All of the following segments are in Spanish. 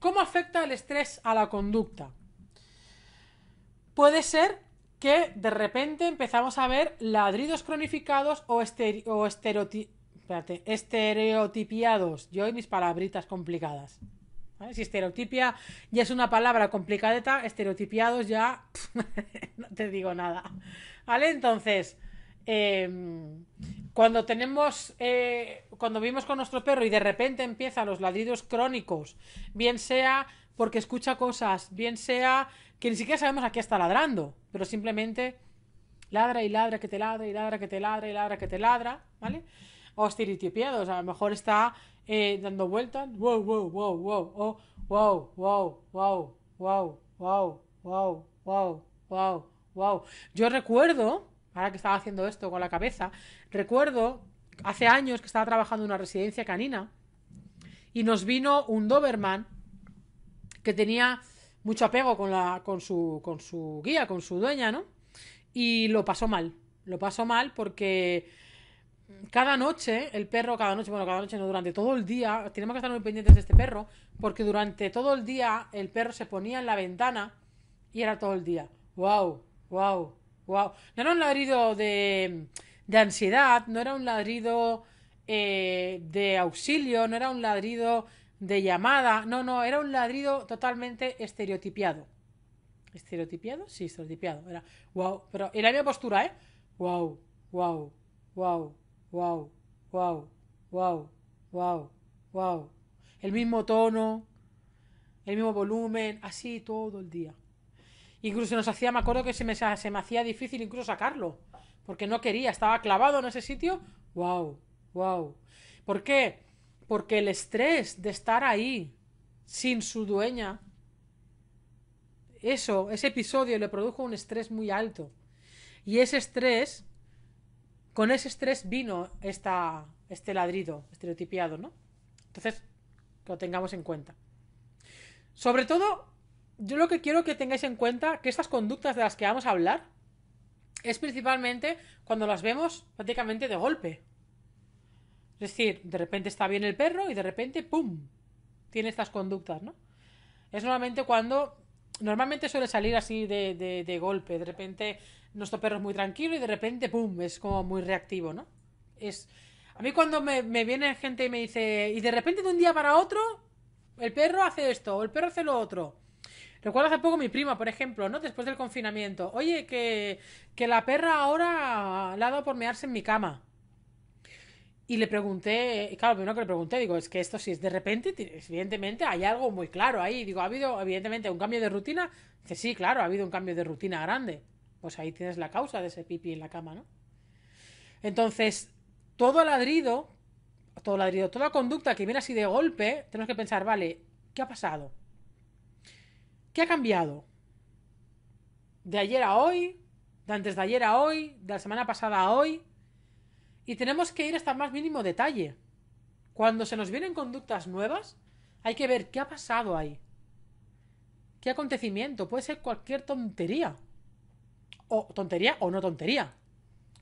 ¿Cómo afecta el estrés a la conducta? Puede ser que de repente empezamos a ver ladridos cronificados o, estereotipiados. Yo y mis palabritas complicadas. ¿Vale? Si estereotipia ya es una palabra complicadeta, estereotipiados ya no te digo nada. ¿Vale? Entonces, em, cuando tenemos, cuando vivimos con nuestro perro y de repente empiezan los ladridos crónicos, bien sea porque escucha cosas, bien sea que ni siquiera sabemos a qué está ladrando, pero simplemente ladra y ladra que te ladra y ladra que te ladra y ladra que te ladra, ¿vale? O estiritipiados, a lo mejor está dando vueltas, wow, wow, wow, wow, wow, wow, wow, wow, wow, wow, wow, wow, wow. Yo recuerdo, ahora que estaba haciendo esto con la cabeza, Recuerdo hace años que estaba trabajando en una residencia canina y nos vino un Doberman que tenía mucho apego con, la, con, su, con su guía, con su dueña, ¿no? Y lo pasó mal. Lo pasó mal porque cada noche, el perro, cada noche, bueno, cada noche no, durante todo el día, tenemos que estar muy pendientes de este perro, porque durante todo el día el perro se ponía en la ventana y era todo el día. ¡Wow! ¡Wow! ¡Wow! No lo ha herido de de ansiedad, no era un ladrido eh, de auxilio, no era un ladrido de llamada, no, no, era un ladrido totalmente estereotipiado. ¿Estereotipiado? Sí, estereotipiado. Era wow, pero era la misma postura, ¿eh? Wow, wow, wow, wow, wow, wow, wow, wow. El mismo tono, el mismo volumen, así todo el día. Incluso nos hacía, me acuerdo que se me, se me hacía difícil incluso sacarlo. Porque no quería, estaba clavado en ese sitio. ¡Wow! ¡Wow! ¿Por qué? Porque el estrés de estar ahí sin su dueña, eso, ese episodio le produjo un estrés muy alto. Y ese estrés, con ese estrés vino esta, este ladrido estereotipiado, ¿no? Entonces, que lo tengamos en cuenta. Sobre todo, yo lo que quiero que tengáis en cuenta, que estas conductas de las que vamos a hablar, es principalmente cuando las vemos prácticamente de golpe. Es decir, de repente está bien el perro y de repente, ¡pum!, tiene estas conductas, ¿no? Es normalmente cuando. Normalmente suele salir así de, de, de, golpe. De repente nuestro perro es muy tranquilo y de repente, ¡pum! Es como muy reactivo, ¿no? Es. A mí cuando me, me viene gente y me dice. Y de repente de un día para otro, el perro hace esto, o el perro hace lo otro. Recuerdo hace poco mi prima, por ejemplo, ¿no? Después del confinamiento. Oye, que, la perra ahora la ha dado por mearse en mi cama. Y le pregunté, y claro, primero que le pregunté, digo, es que esto si es de repente, evidentemente hay algo muy claro ahí. Digo, ha habido evidentemente un cambio de rutina. Dice, sí, claro, ha habido un cambio de rutina grande. Pues ahí tienes la causa de ese pipi en la cama, ¿no? Entonces, todo ladrido, todo ladrido, toda conducta que viene así de golpe, tenemos que pensar, vale, ¿qué ha pasado? ¿Qué ha cambiado? De ayer a hoy, de antes de ayer a hoy, de la semana pasada a hoy. Y tenemos que ir hasta el más mínimo detalle. Cuando se nos vienen conductas nuevas, hay que ver qué ha pasado ahí. ¿Qué acontecimiento? Puede ser cualquier tontería. O tontería o no tontería.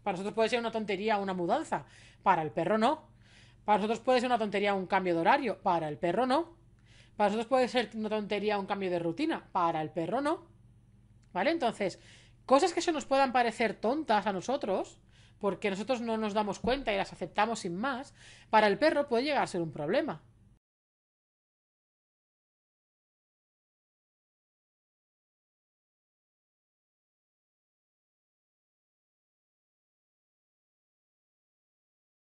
Para nosotros puede ser una tontería una mudanza. Para el perro no. Para nosotros puede ser una tontería un cambio de horario. Para el perro no. Para nosotros puede ser una tontería un cambio de rutina, para el perro no. ¿Vale? Entonces, cosas que se nos puedan parecer tontas a nosotros, porque nosotros no nos damos cuenta y las aceptamos sin más, para el perro puede llegar a ser un problema.